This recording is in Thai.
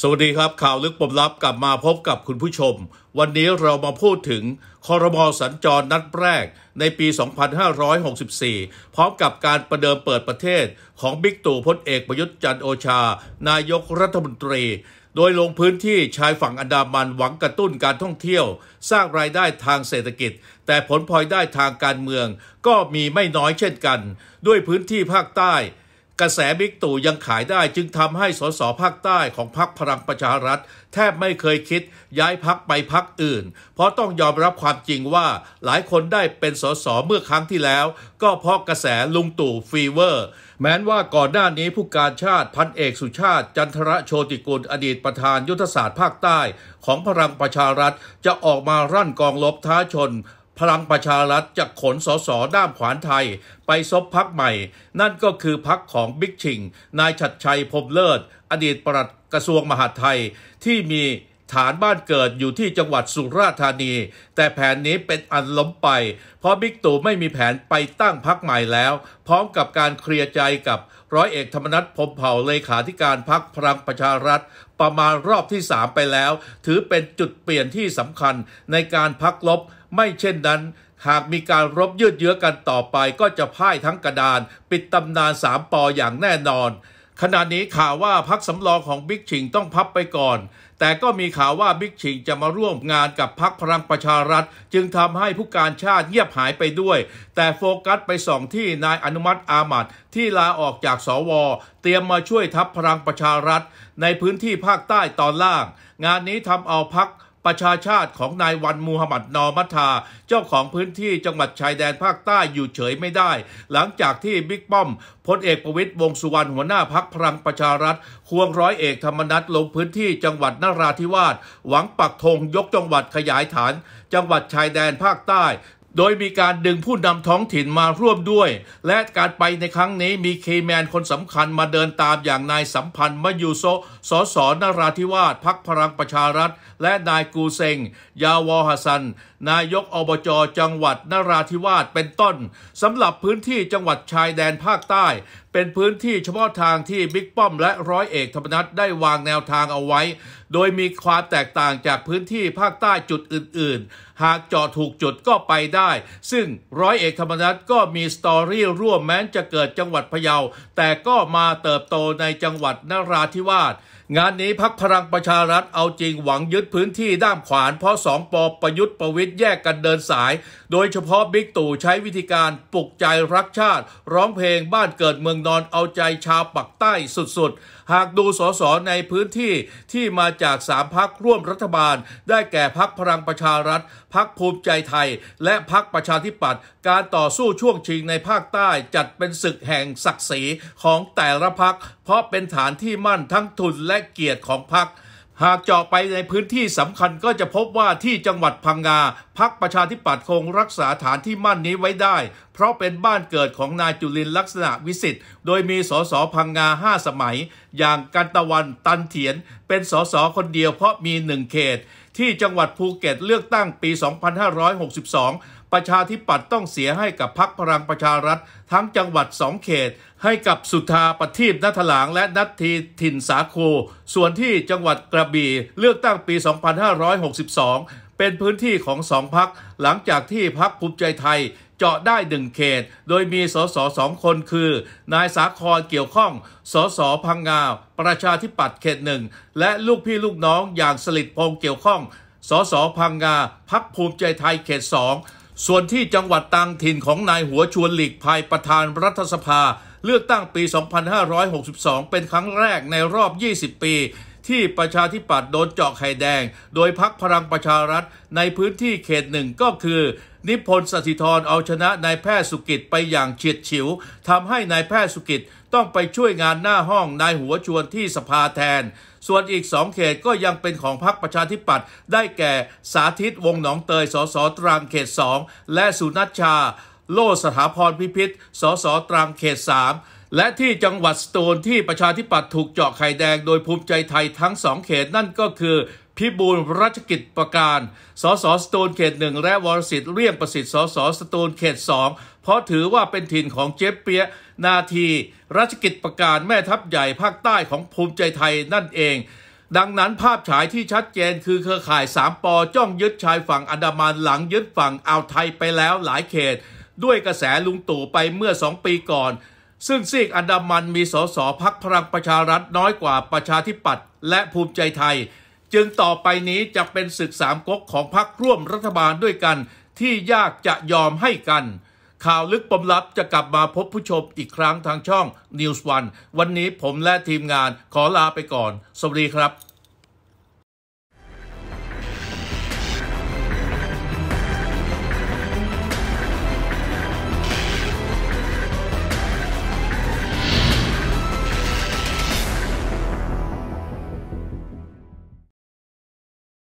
สวัสดีครับข่าวลึกปมลับกลับมาพบกับคุณผู้ชม วันนี้เรามาพูดถึงคอรมอสัญจรนัดแรก ในปี 2564 พร้อมกับการประเดิมเปิดประเทศของบิ๊กตู่พลเอกประยุทธ์จันโอชา นายกรัฐมนตรี โดยลงพื้นที่ชายฝั่งอันดามันหวังกระตุ้นการท่องเที่ยว สร้างรายได้ทางเศรษฐกิจ แต่ผลพลอยได้ทางการเมือง ก็มีไม่น้อยเช่นกัน ด้วยพื้นที่ภาคใต้กระแสบิ๊กตู่ยังขายได้จึงทำให้สสภาคใต้ของพรรคพลังประชารัฐแทบไม่เคยคิดย้ายพักไปพักอื่น เพราะต้องยอมรับความจริงว่าหลายคนได้เป็นสสเมื่อครั้งที่แล้ว ก็เพราะกระแสลุงตู่ฟีเวอร์ แม้นว่าก่อนหน้านี้ผู้การชาติพันเอกสุชาติ จันทรโชติกุลอดีตประธานยุทธศาสตร์ภาคใต้ ของพลังประชารัฐจะออกมารั่นกองลบท้าชนพลังประชารัฐจะขนสส ด้ามขวานไทย ไปซบพักใหม่ นั่นก็คือพักของบิ๊กชิง นายชัดชัยพรมเลิศ อดีตปลัดกระทรวงมหาดไทย ที่มีฐานบ้านเกิดอยู่ที่จังหวัดสุราษฎร์ธานี แต่แผนนี้เป็นอันล้มไป เพราะบิ๊กตู่ไม่มีแผนไปตั้งพักใหม่แล้ว พร้อมกับการเคลียร์ใจกับร้อยเอกธรรมนัฐพมเผ่าเลขาธิการพักพลังประชารัฐ ประมาณรอบที่ 3 ไปแล้ว ถือเป็นจุดเปลี่ยนที่สำคัญในการพักลบ ไม่เช่นนั้น หากมีการรบยืดเยื้อกันต่อไปก็จะพ่ายทั้งกระดาน ปิดตำนานสามปออย่างแน่นอนขณะนี้ข่าวว่าพักสำรองของบิ๊กชิงต้องพับไปก่อน แต่ก็มีข่าวว่าบิ๊กชิงจะมาร่วมงานกับพักพลังประชารัฐ จึงทำให้ผู้การชาติเงียบหายไปด้วย แต่โฟกัสไปสองที่นายอนุมัติอามัดที่ลาออกจากสวเตรียมมาช่วยทัพพลังประชารัฐ ในพื้นที่ภาคใต้ตอนล่าง งานนี้ทำเอาพักประชาชาติของนายวันมูฮัมหมัดนอมัตาเจ้าของพื้นที่จังหวัดชายแดนภาคใต้อยู่เฉยไม่ได้ หลังจากที่บิ๊กป้อมพลเอกประวิตยวงสุวรรณหัวหน้าพักพลังประชารัฐ ควงร้อยเอกธรรมนัฐลงพื้นที่จังหวัดนราธิวาสหวังปักธงยกจังหวัดขยายฐาน จังหวัดชายแดนภาคใต้โดยมีการดึงผู้นำท้องถิ่นมาร่วมด้วย และการไปในครั้งนี้มีเคแมนคนสำคัญมาเดินตามอย่างนายสัมพันธ์ มยูโซ สสนราธิวาสพักพลังประชารัฐ และนายกูเซง ยาวอฮัสัน นายกอบจ จังหวัดนราธิวาส เป็นต้นสำหรับพื้นที่จังหวัดชายแดนภาคใต้เป็นพื้นที่เฉพาะทางที่บิ๊กป้อมและร้อยเอกธรรมนัฐได้วางแนวทางเอาไว้ โดยมีความแตกต่างจากพื้นที่ภาคใต้จุดอื่นๆ หากเจาะถูกจุดก็ไปได้ ซึ่งร้อยเอกธรรมนัฐก็มีสตอรี่ร่วมแม้จะเกิดจังหวัดพะเยา แต่ก็มาเติบโตในจังหวัดนราธิวาสงานนี้พักพลังประชารัฐเอาจริงหวังยึดพื้นที่ด้ามขวานเพราะสองปอประยุทธ์ประวิทย์แยกกันเดินสาย โดยเฉพาะบิ๊กตู่ใช้วิธีการปลุกใจรักชาติร้องเพลงบ้านเกิดเมืองนอนเอาใจชาวปักใต้สุดหากดูสสในพื้นที่ที่มาจากสามพักร่วมรัฐบาล ได้แก่พักพลังประชารัฐ พักภูมิใจไทย และพักประชาธิปัตย์การต่อสู้ช่วงชิงในภาคใต้จัดเป็นศึกแห่งศักดิ์ศรีของแต่ละพัก เพราะเป็นฐานที่มั่นทั้งทุนและเกียรติของพักหากเจาะไปในพื้นที่สำคัญก็จะพบว่าที่จังหวัดพังงา พักประชาธิปัตย์คงรักษาฐานที่มั่นนี้ไว้ได้ เพราะเป็นบ้านเกิดของนายจุลินลักษณะวิสิทธิ์ โดยมีสสพังงาห้าสมัย อย่างกันตะวันตันเถียน เป็นสสคนเดียวเพราะมีหนึ่งเขตที่จังหวัดภูเก็ตเลือกตั้งปี 2562ประชาธิปัตย์ต้องเสียให้กับพักพลังประชารัฐ ทั้งจังหวัดสองเขต ให้กับสุธาปฏิบนัทหลางและนัททีถิ่นสาโคส่วนที่จังหวัดกระบี่เลือกตั้งปี 2562 เป็นพื้นที่ของสองพัก หลังจากที่พักภูมิใจไทยเจาะได้หนึ่งเขต โดยมีสสสองคนคือ นายสาครเกี่ยวข้องสสพังงาประชาธิปัตย์เขตหนึ่งและลูกพี่ลูกน้องอย่างสลิดพงเกี่ยวข้องสสพังงาพักภูมิใจไทยเขตสองส่วนที่จังหวัดตังถิ่นของนายหัวชวนหลีกภัยประธานรัฐสภา เลือกตั้งปี 2562 เป็นครั้งแรกในรอบ 20 ปีที่ประชาธิปัตย์โดนเจาะไข่แดง โดยพักพลังประชารัฐในพื้นที่เขตหนึ่งก็คือ นิพนธ์สถิธรเอาชนะนายแพทย์สุกิจไปอย่างเฉียดฉิวทำให้นายแพทย์สุกิจต้องไปช่วยงานหน้าห้องนายหัวชวนที่สภาแทน ส่วนอีกสองเขตก็ยังเป็นของพักประชาธิปัตย์ได้แก่สาธิตวงหนองเตย สส ตรังเขตสองและสุนัชชาโลสถาพรพิพิธสสตรังเขตสามและที่จังหวัดสตูลที่ประชาธิปัตย์ถูกเจาะไข่แดงโดยภูมิใจไทยทั้งสองเขตนั่นก็คือ พิบูลรัชกิจประการสสสตูลเขตหนึ่งและวรสิทธิ์เรียงประสิทธิ์สสสตูลเขตสองเพราะถือว่าเป็นถิ่นของเจ๊เปียนาทีรัชกิจประการแม่ทัพใหญ่ภาคใต้ของภูมิใจไทยนั่นเอง ดังนั้นภาพฉายที่ชัดเจนคือเครือข่ายสามปอจ้องยึดชายฝั่งอันดามันหลังยึดฝั่งอ่าวไทยไปแล้วหลายเขตด้วยกระแสลุงตู่ไปเมื่อสองปีก่อนซึ่งซีกอันดามันมีสสพักพลังประชารัฐน้อยกว่าประชาธิปัตย์และภูมิใจไทย จึงต่อไปนี้จะเป็นศึกสามก๊กของพักร่วมรัฐบาลด้วยกัน ที่ยากจะยอมให้กัน ข่าวลึกปมลับจะกลับมาพบผู้ชมอีกครั้งทางช่อง News One วันนี้ผมและทีมงานขอลาไปก่อน สวัสดีครับ